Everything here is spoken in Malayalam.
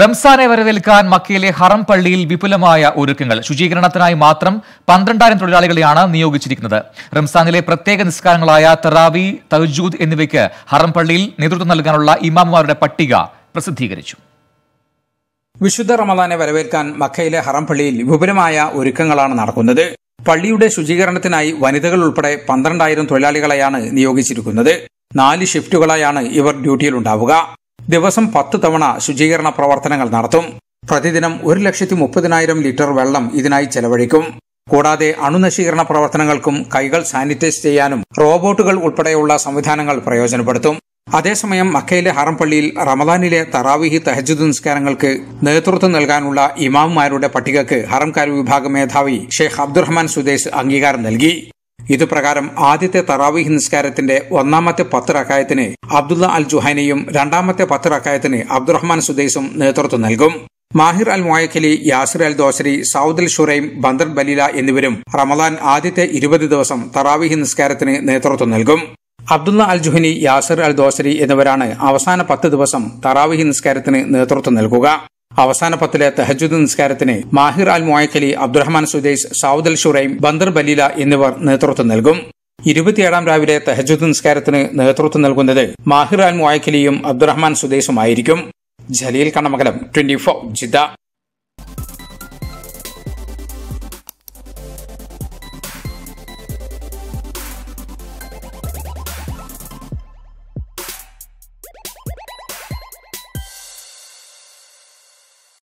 റംസാനെ വരവേൽക്കാൻ മക്കയിലെ ഹറം പള്ളിയിൽ വിപുലമായ ഒരുക്കങ്ങൾ ശുചീകരണത്തിനായി മാത്രം പന്ത്രണ്ടായിരം തൊഴിലാളികളെയാണ് നിയോഗിച്ചിരിക്കുന്നത് റംസാനിലെ പ്രത്യേക നിസ്കാരങ്ങളായ തെറാവി തഹജൂദ് എന്നിവയ്ക്ക് ഹറം പള്ളിയിൽ നേതൃത്വം നൽകാനുള്ള ഇമാമുമാരുടെ പട്ടിക പ്രസിദ്ധീകരിച്ചു വിശുദ്ധ റമദാനെ വരവേൽക്കാൻ മക്കയിലെ ഹറം പള്ളിയിൽ വിപുലമായ ഒരുക്കങ്ങളാണ് നടക്കുന്നത് പള്ളിയുടെ ശുചീകരണത്തിനായി വനിതകൾ ഉൾപ്പെടെ പന്ത്രണ്ടായിരം തൊഴിലാളികളെയാണ് നിയോഗിച്ചിരിക്കുന്നത് നാല് ഷിഫ്റ്റുകളായാണ് ഇവർ ഡ്യൂട്ടിയിലുണ്ടാവുക ദിവസം പത്ത് തവണ ശുചീകരണ പ്രവർത്തനങ്ങൾ നടത്തും പ്രതിദിനം ഒരു ലക്ഷത്തി മുപ്പതിനായിരം ലിറ്റർ വെള്ളം ഇതിനായി ചെലവഴിക്കും കൂടാതെ അണുനശീകരണ പ്രവർത്തനങ്ങൾക്കും കൈകൾ സാനിറ്റൈസ് ചെയ്യാനും റോബോട്ടുകൾ ഉൾപ്പെടെയുള്ള സംവിധാനങ്ങൾ പ്രയോജനപ്പെടുത്തും അതേസമയം മക്കയിലെ ഹറംപള്ളിയിൽ റമദാനിലെ തറാവിഹി തഹജുദ് നിസ്കാരങ്ങൾക്ക് നേതൃത്വം നൽകാനുള്ള ഇമാമുമാരുടെ പട്ടികക്ക് ഹറംകാരി വിഭാഗ മേധാവി ഷെയ്ഖ് അബ്ദുറഹ്മാൻ സുദേശ് അംഗീകാരം നൽകി ഇതുപ്രകാരം ആദ്യത്തെ തറാവീഹ് നിസ്കാരത്തിന്റെ ഒന്നാമത്തെ പത്ത് റക്കായത്തിന് അബ്ദുള്ള അൽ ജുഹൈനയും രണ്ടാമത്തെ പത്ത് റക്കായത്തിന് അബ്ദുറഹ്മാൻ സുദൈസും നേതൃത്വം നൽകും Maher Al Muaiqly Yasser Al Dosari Saud Al Shuraim Bandar Baleela എന്നിവരും റമദാൻ ആദ്യത്തെ ഇരുപത് ദിവസം തറാവീഹ് നിസ്കാരത്തിന് നേതൃത്വം നൽകും അബ്ദുള്ള അൽ ജുഹനി യാസിർ അൽ ദോശരി എന്നിവരാണ് അവസാന പത്ത് ദിവസം തറാവിഹി നിസ്കാരത്തിന് നേതൃത്വം നൽകുക അവസാന പത്തിലെ തെഹജുദ് നിസ്കാരത്തിന് Maher Al Muaiqly Abdurrahman Sudais Saud Al Shuraim Bandar Baleela എന്നിവർ നേതൃത്വം നൽകും ഇരുപത്തിയേഴാം രാവിലെ തെഹജുദ് നിസ്കാരത്തിന് നേതൃത്വം നൽകുന്നത് മാഹിർ അൽ മുയക്കലിയും അബ്ദുറഹ്മാൻ സുദേസുമായിരിക്കും Jaleel Kannamangalam twenty four Jeddah